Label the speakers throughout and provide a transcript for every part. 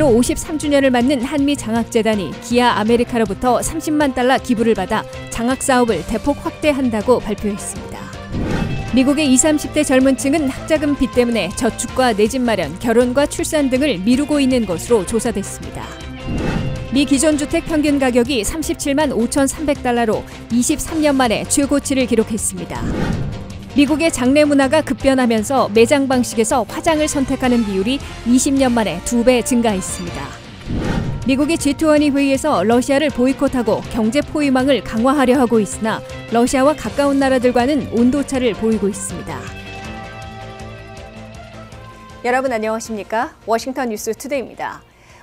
Speaker 1: 올해로 53주년을 맞는 한미 장학재단이 기아 아메리카로부터 30만 달러 기부를 받아 장학 사업을 대폭 확대한다고 발표했습니다. 미국의 20, 30대 젊은 층은 학자금 빚 때문에 저축과 내집 마련, 결혼과 출산 등을 미루고 있는 것으로 조사됐습니다. 미 기존 주택 평균 가격이 37만 5,300달러로 23년 만에 최고치를 기록했습니다. 미국의 장례 문화가 급변하면서 매장 방식에서 화장을 선택하는 비율이 20년 만에 두 배 증가했습니다. 미국이 G20 회의에서 러시아를 보이콧하고 경제 포위망을 강화하려 하고 있으나 러시아와 가까운 나라들과는 온도차를 보이고 있습니다. 여러분 안녕하십니까? 워싱턴 뉴스 투데이입니다.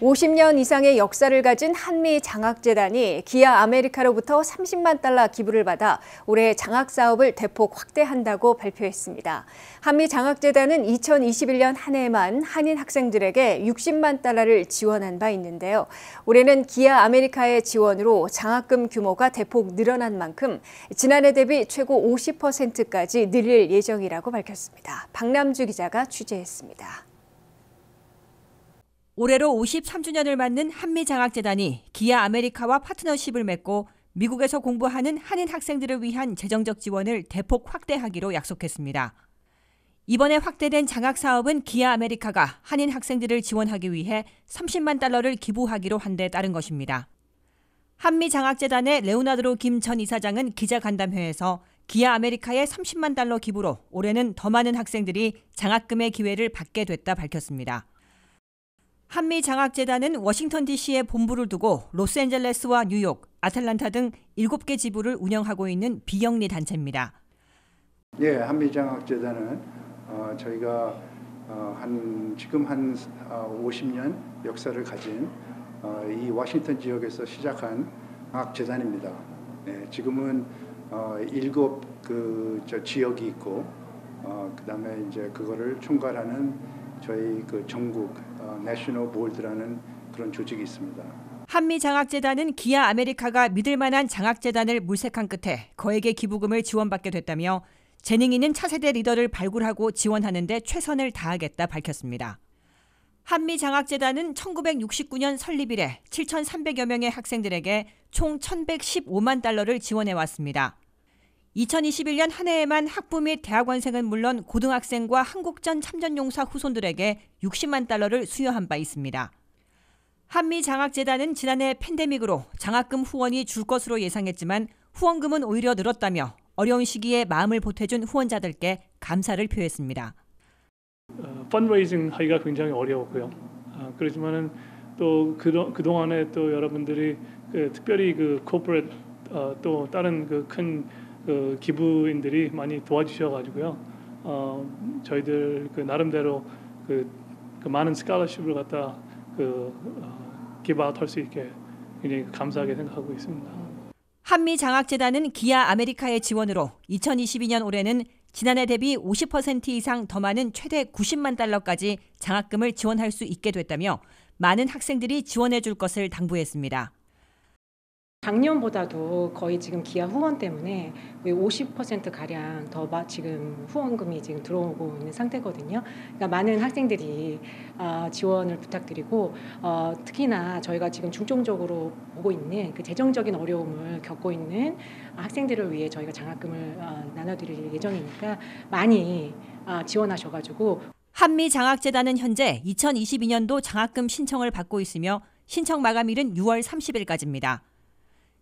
Speaker 1: 50년 이상의 역사를 가진 한미 장학재단이 기아 아메리카로부터 30만 달러 기부를 받아 올해 장학 사업을 대폭 확대한다고 발표했습니다. 한미 장학재단은 2021년 한 해에만 한인 학생들에게 60만 달러를 지원한 바 있는데요. 올해는 기아 아메리카의 지원으로 장학금 규모가 대폭 늘어난 만큼 지난해 대비 최고 50%까지 늘릴 예정이라고 밝혔습니다. 박남주 기자가 취재했습니다.
Speaker 2: 올해로 53주년을 맞는 한미장학재단이 기아 아메리카와 파트너십을 맺고 미국에서 공부하는 한인 학생들을 위한 재정적 지원을 대폭 확대하기로 약속했습니다. 이번에 확대된 장학 사업은 기아 아메리카가 한인 학생들을 지원하기 위해 30만 달러를 기부하기로 한 데 따른 것입니다. 한미 장학재단의 레오나드로 김 전 이사장은 기자 간담회에서 기아 아메리카의 30만 달러 기부로 올해는 더 많은 학생들이 장학금의 기회를 받게 됐다 밝혔습니다. 한미 장학재단은 워싱턴 DC에 본부를 두고 로스앤젤레스와 뉴욕, 아틀란타 등 7개 지부를 운영하고 있는 비영리 단체입니다.
Speaker 3: 예, 한미 장학재단은 어, 저희가 어, 한 지금 한 50년 어, 역사를 가진 어, 이 워싱턴 지역에서 시작한 장학재단입니다. 네, 지금은 어, 일곱 그 지역이 있고 어, 그다음에 이제 그거를 총괄하는 저희 그 전국 내셔널 어, 볼드라는 그런 조직이 있습니다.
Speaker 2: 한미 장학재단은 기아 아메리카가 믿을 만한 장학재단을 물색한 끝에 거액의 기부금을 지원받게 됐다며 재능있는 차세대 리더를 발굴하고 지원하는 데 최선을 다하겠다 밝혔습니다. 한미장학재단은 1969년 설립 이래 7,300여 명의 학생들에게 총 1,115만 달러를 지원해 왔습니다. 2021년 한 해에만 학부 및 대학원생은 물론 고등학생과 한국전 참전용사 후손들에게 60만 달러를 수여한 바 있습니다. 한미 장학재단은 지난해 팬데믹으로 장학금 후원이 줄 것으로 예상했지만 후원금은 오히려 늘었다며 어려운 시기에 마음을 보태준 후원자들께 감사를 표했습니다. 펀드레이징
Speaker 4: 어, 하기가 굉장히 어려웠고요. 아, 어, 그렇지만또 그동안에 또 여러분들이 그 특별히 그 코퍼레 어, 또 다른 그큰 그 기부인들이 많이 도와주셔가지고요. 어, 저희들 그 나름대로 그, 그 많은 스칼러십을 갖다 그 어, 기부 할수 있게 굉장히 감사하게 생각하고 있습니다.
Speaker 2: 한미 장학재단은 기아 아메리카의 지원으로 2022년 올해는 지난해 대비 50% 이상 더 많은 최대 90만 달러까지 장학금을 지원할 수 있게 됐다며 많은 학생들이 지원해 줄 것을 당부했습니다.
Speaker 1: 작년보다도 거의 지금 기아 후원 때문에 50% 가량 더 지금 후원금이 지금 들어오고 있는 상태거든요. 그러니까 많은 학생들이 어, 지원을 부탁드리고 어, 특히나 저희가 지금 중점적으로 보고 있는 그 재정적인 어려움을 겪고 있는 학생들을 위해 저희가 장학금을 어,
Speaker 2: 나눠드릴 예정이니까 많이 지원하셔가지고 한미 장학재단은 현재 2022년도 장학금 신청을 받고 있으며 신청 마감일은 6월 30일까지입니다.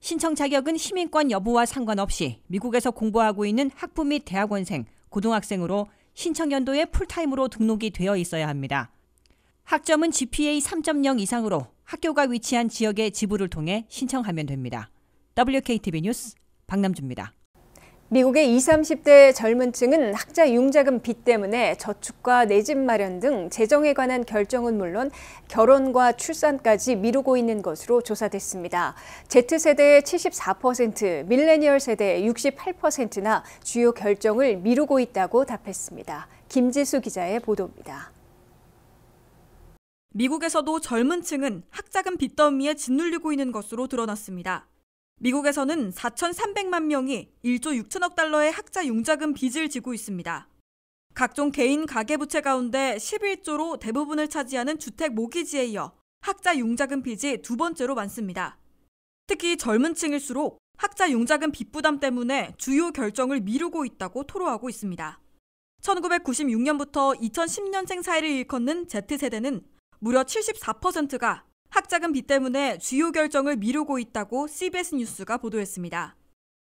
Speaker 2: 신청 자격은 시민권 여부와 상관없이 미국에서 공부하고 있는 학부 및 대학원생, 고등학생으로 신청 연도에 풀타임으로 등록이 되어 있어야 합니다. 학점은 GPA 3.0 이상으로 학교가 위치한 지역의 지부를 통해 신청하면 됩니다. WKTV 뉴스 박남주입니다. 미국의
Speaker 1: 20, 30대 젊은 층은 학자 융자금 빚 때문에 저축과 내집 마련 등 재정에 관한 결정은 물론 결혼과 출산까지 미루고 있는 것으로 조사됐습니다. Z세대의 74%, 밀레니얼 세대의 68%나 주요 결정을 미루고 있다고 답했습니다. 김지수 기자의 보도입니다.
Speaker 3: 미국에서도 젊은 층은 학자금 빚더미에 짓눌리고 있는 것으로 드러났습니다. 미국에서는 4,300만 명이 1조 6천억 달러의 학자 융자금 빚을 지고 있습니다. 각종 개인 가계부채 가운데 11조로 대부분을 차지하는 주택 모기지에 이어 학자 융자금 빚이 두 번째로 많습니다. 특히 젊은 층일수록 학자 융자금 빚 부담 때문에 주요 결정을 미루고 있다고 토로하고 있습니다. 1996년부터 2010년생 사이를 일컫는 Z세대는 무려 74%가 학자금 비 때문에 주요 결정을 미루고 있다고 CBS 뉴스가 보도했습니다.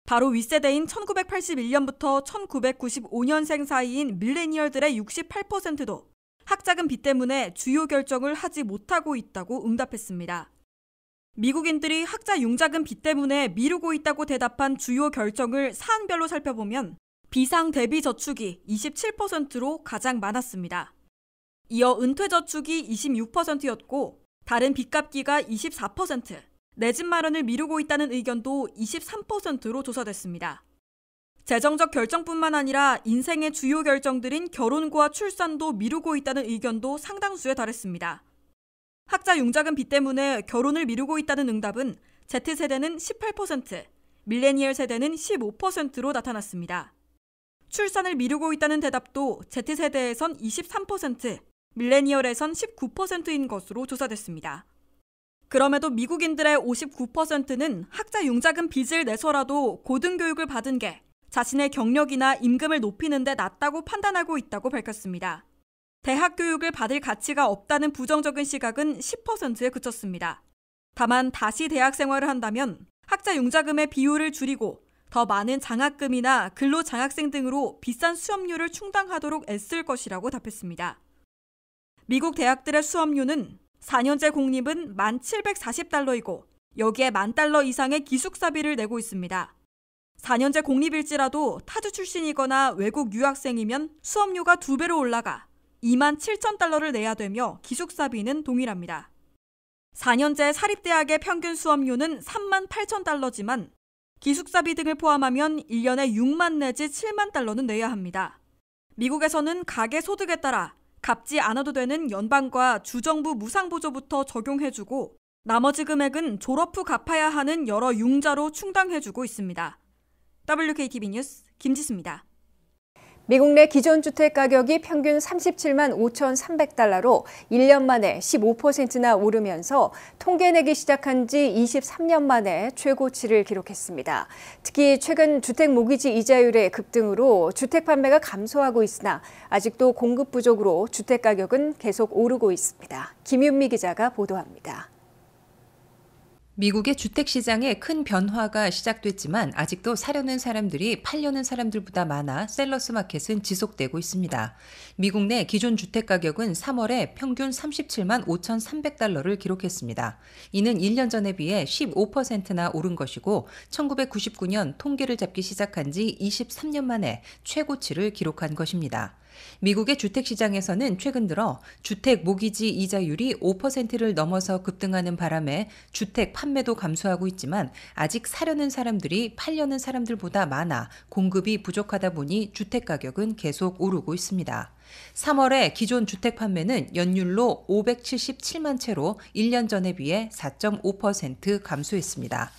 Speaker 3: 바로 윗세대인 1981년부터 1995년생 사이인 밀레니얼들의 68%도 학자금 비 때문에 주요 결정을 하지 못하고 있다고 응답했습니다. 미국인들이 학자 융자금 비 때문에 미루고 있다고 대답한 주요 결정을 사안별로 살펴보면 비상 대비 저축이 27%로 가장 많았습니다. 이어 은퇴 저축이 26%였고 다른 빚갚기가 24%, 내 집 마련을 미루고 있다는 의견도 23%로 조사됐습니다. 재정적 결정뿐만 아니라 인생의 주요 결정들인 결혼과 출산도 미루고 있다는 의견도 상당수에 달했습니다. 학자 융자금 빚 때문에 결혼을 미루고 있다는 응답은 Z세대는 18%, 밀레니얼 세대는 15%로 나타났습니다. 출산을 미루고 있다는 대답도 Z세대에선 23%, 밀레니얼에선 19%인 것으로 조사됐습니다. 그럼에도 미국인들의 59%는 학자 융자금 빚을 내서라도 고등교육을 받은 게 자신의 경력이나 임금을 높이는 데 낫다고 판단하고 있다고 밝혔습니다. 대학 교육을 받을 가치가 없다는 부정적인 시각은 10%에 그쳤습니다. 다만 다시 대학 생활을 한다면 학자 융자금의 비율을 줄이고 더 많은 장학금이나 근로 장학생 등으로 비싼 수업료를 충당하도록 애쓸 것이라고 답했습니다. 미국 대학들의 수업료는 4년제 공립은 1,740달러이고 여기에 만 달러 이상의 기숙사비를 내고 있습니다. 4년제 공립일지라도 타주 출신이거나 외국 유학생이면 수업료가 두배로 올라가 2만 7천 달러를 내야 되며 기숙사비는 동일합니다. 4년제 사립대학의 평균 수업료는 3만 8천 달러지만 기숙사비 등을 포함하면 1년에 6만 내지 7만 달러는 내야 합니다. 미국에서는 가계 소득에 따라 갚지 않아도 되는 연방과 주정부 무상보조부터 적용해주고 나머지 금액은 졸업 후 갚아야 하는 여러 융자로 충당해주고 있습니다. WKTV 뉴스 김지수입니다.
Speaker 1: 미국 내 기존 주택 가격이 평균 37만 5,300달러로 1년 만에 15%나 오르면서 통계 내기 시작한 지 23년 만에 최고치를 기록했습니다. 특히 최근 주택 모기지 이자율의 급등으로 주택 판매가 감소하고 있으나 아직도 공급 부족으로 주택 가격은 계속 오르고 있습니다. 김윤미 기자가 보도합니다.
Speaker 5: 미국의 주택 시장에 큰 변화가 시작됐지만 아직도 사려는 사람들이 팔려는 사람들보다 많아 셀러스 마켓은 지속되고 있습니다. 미국 내 기존 주택 가격은 3월에 평균 37만 5,300달러를 기록했습니다. 이는 1년 전에 비해 15%나 오른 것이고 1999년 통계를 잡기 시작한 지 23년 만에 최고치를 기록한 것입니다. 미국의 주택 시장에서는 최근 들어 주택 모기지 이자율이 5%를 넘어서 급등하는 바람에 주택 판매도 감소하고 있지만 아직 사려는 사람들이 팔려는 사람들보다 많아 공급이 부족하다 보니 주택 가격은 계속 오르고 있습니다. 3월에 기존 주택 판매는 연율로 577만 채로 1년 전에 비해 4.5% 감소했습니다.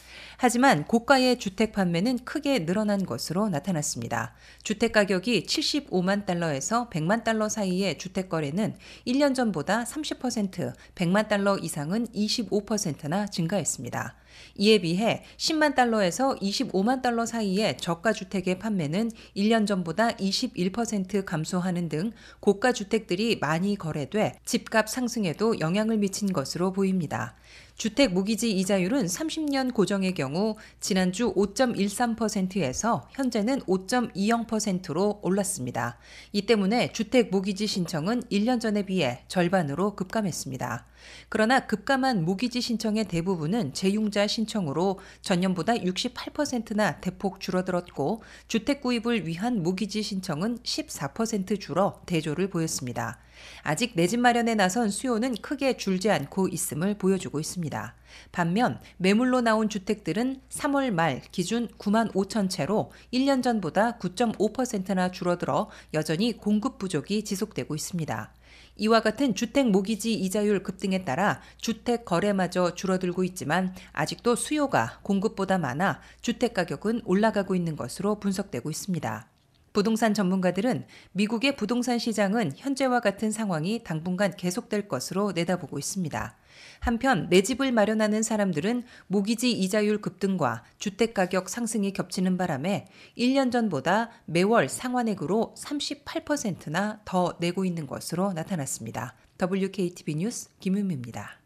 Speaker 5: 하지만 고가의 주택 판매는 크게 늘어난 것으로 나타났습니다. 주택 가격이 75만 달러에서 100만 달러 사이의 주택 거래는 1년 전보다 30%, 100만 달러 이상은 25%나 증가했습니다. 이에 비해 10만 달러에서 25만 달러 사이의 저가 주택의 판매는 1년 전보다 21% 감소하는 등 고가 주택들이 많이 거래돼 집값 상승에도 영향을 미친 것으로 보입니다. 주택 무기지 이자율은 30년 고정의 경우 지난주 5.13%에서 현재는 5.20%로 올랐습니다. 이 때문에 주택 무기지 신청은 1년 전에 비해 절반으로 급감했습니다. 그러나 급감한 무기지 신청의 대부분은 재융자 신청으로 전년보다 68%나 대폭 줄어들었고 주택 구입을 위한 무기지 신청은 14% 줄어 대조를 보였습니다. 아직 내 집 마련에 나선 수요는 크게 줄지 않고 있음을 보여주고 있습니다. 반면 매물로 나온 주택들은 3월 말 기준 9만 5천 채로 1년 전보다 9.5%나 줄어들어 여전히 공급 부족이 지속되고 있습니다. 이와 같은 주택 모기지 이자율 급등에 따라 주택 거래마저 줄어들고 있지만 아직도 수요가 공급보다 많아 주택 가격은 올라가고 있는 것으로 분석되고 있습니다. 부동산 전문가들은 미국의 부동산 시장은 현재와 같은 상황이 당분간 계속될 것으로 내다보고 있습니다. 한편 내 집을 마련하는 사람들은 모기지 이자율 급등과 주택 가격 상승이 겹치는 바람에 1년 전보다 매월 상환액으로 38%나 더 내고 있는 것으로 나타났습니다. WKTV 뉴스 김윤미입니다.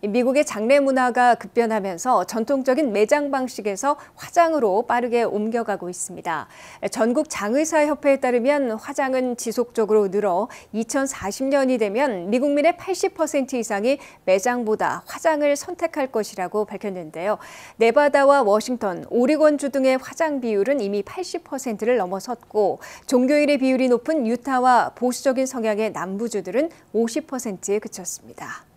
Speaker 1: 미국의 장례 문화가 급변하면서 전통적인 매장 방식에서 화장으로 빠르게 옮겨가고 있습니다. 전국 장의사협회에 따르면 화장은 지속적으로 늘어 2040년이 되면 미국민의 80% 이상이 매장보다 화장을 선택할 것이라고 밝혔는데요. 네바다와 워싱턴, 오리건주 등의 화장 비율은 이미 80%를 넘어섰고 종교일의 비율이 높은 유타와 보수적인 성향의 남부주들은 50%에 그쳤습니다.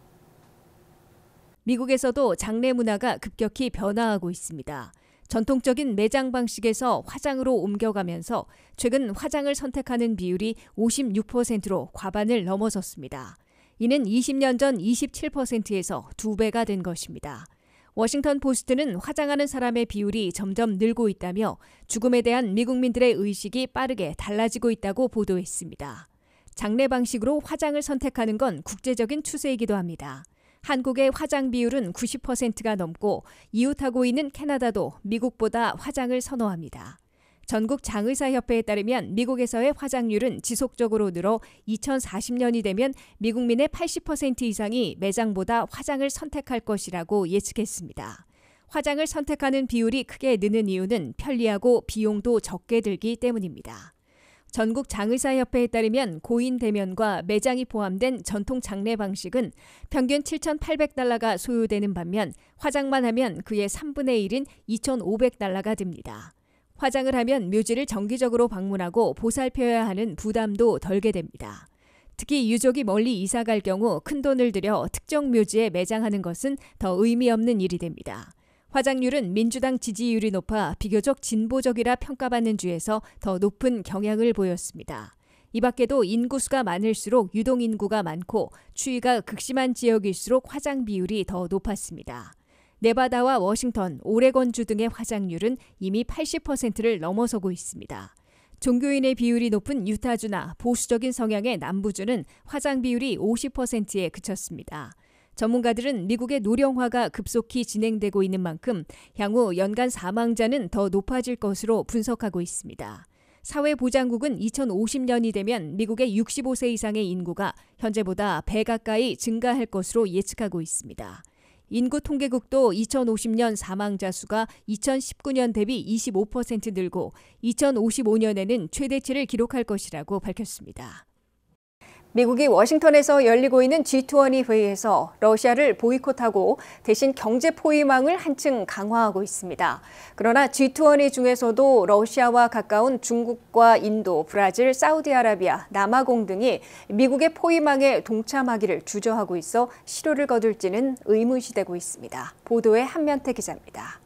Speaker 1: 미국에서도 장례 문화가 급격히 변화하고 있습니다. 전통적인 매장 방식에서 화장으로 옮겨가면서 최근 화장을 선택하는 비율이 56%로 과반을 넘어섰습니다. 이는 20년 전 27%에서 2배가 된 것입니다. 워싱턴 포스트는 화장하는 사람의 비율이 점점 늘고 있다며 죽음에 대한 미국민들의 의식이 빠르게 달라지고 있다고 보도했습니다. 장례 방식으로 화장을 선택하는 건 국제적인 추세이기도 합니다. 한국의 화장 비율은 90%가 넘고 이웃하고 있는 캐나다도 미국보다 화장을 선호합니다. 전국 장의사협회에 따르면 미국에서의 화장률은 지속적으로 늘어 2040년이 되면 미국민의 80% 이상이 매장보다 화장을 선택할 것이라고 예측했습니다. 화장을 선택하는 비율이 크게 느는 이유는 편리하고 비용도 적게 들기 때문입니다. 전국 장의사협회에 따르면 고인 대면과 매장이 포함된 전통 장례 방식은 평균 7,800달러가 소요되는 반면 화장만 하면 그의 3분의 1인 2,500달러가 됩니다 화장을 하면 묘지를 정기적으로 방문하고 보살펴야 하는 부담도 덜게 됩니다. 특히 유족이 멀리 이사 갈 경우 큰 돈을 들여 특정 묘지에 매장하는 것은 더 의미 없는 일이 됩니다. 화장률은 민주당 지지율이 높아 비교적 진보적이라 평가받는 주에서 더 높은 경향을 보였습니다. 이 밖에도 인구수가 많을수록 유동인구가 많고 추위가 극심한 지역일수록 화장 비율이 더 높았습니다. 네바다와 워싱턴, 오레건주 등의 화장률은 이미 80%를 넘어서고 있습니다. 종교인의 비율이 높은 유타주나 보수적인 성향의 남부주는 화장 비율이 50%에 그쳤습니다. 전문가들은 미국의 노령화가 급속히 진행되고 있는 만큼 향후 연간 사망자는 더 높아질 것으로 분석하고 있습니다. 사회보장국은 2050년이 되면 미국의 65세 이상의 인구가 현재보다 배 가까이 증가할 것으로 예측하고 있습니다. 인구 통계국도 2050년 사망자 수가 2019년 대비 25% 늘고 2055년에는 최대치를 기록할 것이라고 밝혔습니다. 미국이 워싱턴에서 열리고 있는 G20 회의에서 러시아를 보이콧하고 대신 경제 포위망을 한층 강화하고 있습니다. 그러나 G20 중에서도 러시아와 가까운 중국과 인도, 브라질, 사우디아라비아, 남아공 등이 미국의 포위망에 동참하기를 주저하고 있어 실효를 거둘지는 의문시되고 있습니다. 보도에 한면태 기자입니다.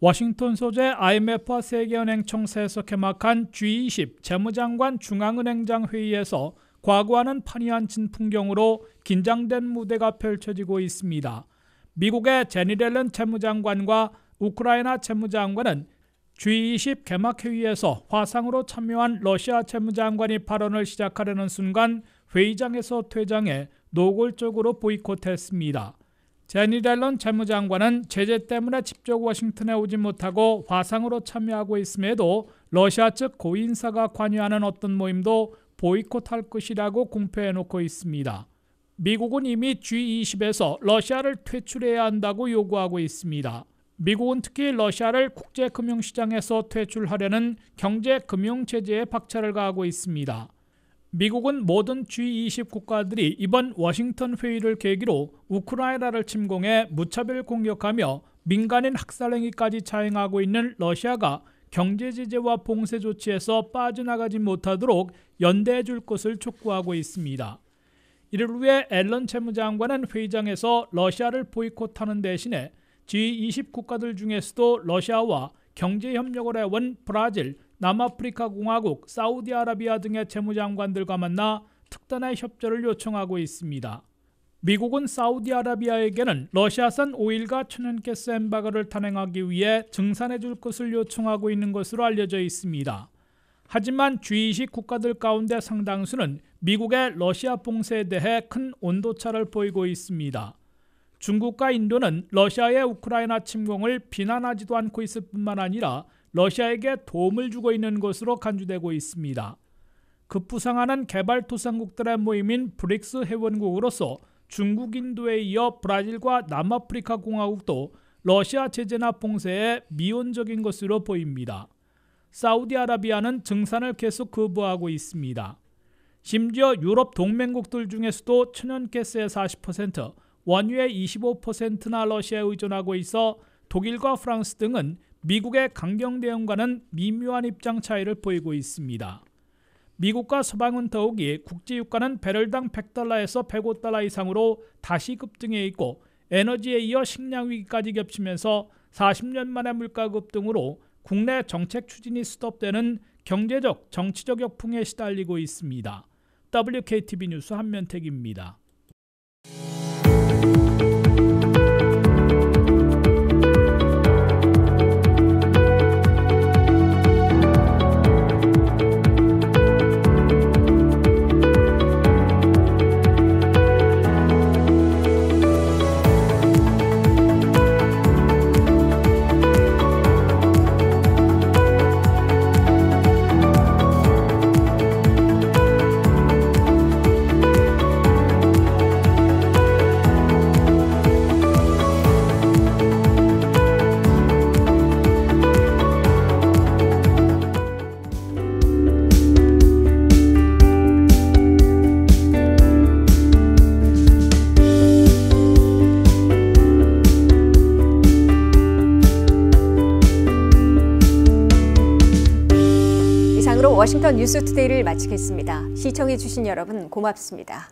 Speaker 4: 워싱턴 소재 IMF와 세계은행 총사에서 개막한 G20 재무장관 중앙은행장 회의에서 과거와는 판이한 진풍경으로 긴장된 무대가 펼쳐지고 있습니다. 미국의 제니 델런 재무장관과 우크라이나 재무장관은 G20 개막회의에서 화상으로 참여한 러시아 재무장관이 발언을 시작하려는 순간 회의장에서 퇴장해 노골적으로 보이콧했습니다. 제니 델런 재무장관은 제재 때문에 직접 워싱턴에 오지 못하고 화상으로 참여하고 있음에도 러시아 측 고인사가 관여하는 어떤 모임도 보이콧할 것이라고 공표해놓고 있습니다. 미국은 이미 G20에서 러시아를 퇴출해야 한다고 요구하고 있습니다. 미국은 특히 러시아를 국제금융시장에서 퇴출하려는 경제금융체제의 박차를 가하고 있습니다. 미국은 모든 G20 국가들이 이번 워싱턴 회의를 계기로 우크라이나를 침공해 무차별 공격하며 민간인 학살행위까지 자행하고 있는 러시아가 경제 제재와 봉쇄 조치에서 빠져나가지 못하도록 연대해 줄 것을 촉구하고 있습니다. 이를 위해 앨런 채무장관은 회의장에서 러시아를 보이콧하는 대신에 G20 국가들 중에서도 러시아와 경제 협력을 해온 브라질, 남아프리카 공화국, 사우디아라비아 등의 재무장관들과 만나 특단의 협조를 요청하고 있습니다. 미국은 사우디아라비아에게는 러시아산 오일과 천연가스 엠바거를 탄행하기 위해 증산해 줄 것을 요청하고 있는 것으로 알려져 있습니다. 하지만 G20 국가들 가운데 상당수는 미국의 러시아 봉쇄에 대해 큰 온도차를 보이고 있습니다. 중국과 인도는 러시아의 우크라이나 침공을 비난하지도 않고 있을 뿐만 아니라 러시아에게 도움을 주고 있는 것으로 간주되고 있습니다. 급부상하는 개발토상국들의 모임인 브릭스 회원국으로서 중국, 인도에 이어 브라질과 남아프리카 공화국도 러시아 제재나 봉쇄에 미온적인 것으로 보입니다. 사우디아라비아는 증산을 계속 거부하고 있습니다. 심지어 유럽 동맹국들 중에서도 천연가스의 40%, 원유의 25%나 러시아에 의존하고 있어 독일과 프랑스 등은 미국의 강경 대응과는 미묘한 입장 차이를 보이고 있습니다. 미국과 서방은 더욱이 국제유가는 배럴당 100달러에서 105달러 이상으로 다시 급등해 있고 에너지에 이어 식량 위기까지 겹치면서 40년 만의 물가 급등으로 국내 정책 추진이 스톱되는 경제적, 정치적 역풍에 시달리고 있습니다. WKTV 뉴스 한면택입니다.
Speaker 1: 뉴스투데이를 마치겠습니다. 시청해주신 여러분 고맙습니다.